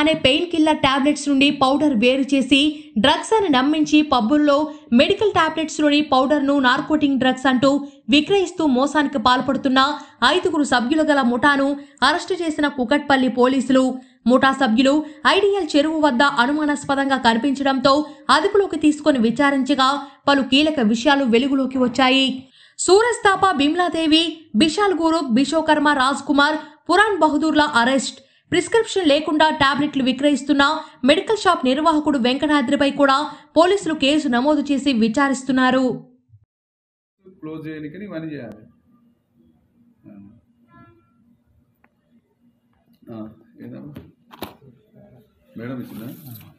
అనే pain killer tablets నుండి powder వేరు చేసి డ్రగ్స్ అని నమ్మించి పబ్బుల్లో మెడికల్ టాబ్లెట్స్ పౌడర్ పౌడర్ను నార్కోటింగ్ డ్రగ్స్ అంటూ విక్రయిస్తూ మోసానికి పాల్పడుతున్న ఐదుగురు సభ్యులు గల ముఠాను అరెస్టు చేసిన కుకట్పల్లి పోలీసులు ముఠా సభ్యులు ఐడియల్ చెరువు వద్ద అనుమానాస్పదంగా కనిపించడంతో అదుపులోకి తీసుకుని విచారించగా పలు కీలక విషయాలు వెలుగులోకి వచ్చాయి సూరస్తాప బిమ్లాదేవి బిశాల్ గురు బిశ్వకర్మ రాజ్ కుమార్ పురాణ్ బహదూర్ల అరెస్ట్ ప్రిస్క్రిప్షన్ లేకుండా టాబ్లెట్లు విక్రయిస్తున్న మెడికల్ షాప్ నిర్వాహకుడు వెంకటాద్రిపై కూడా పోలీసులు కేసు నమోదు చేసి విచారిస్తున్నారు మేడం ఇచ్చిందా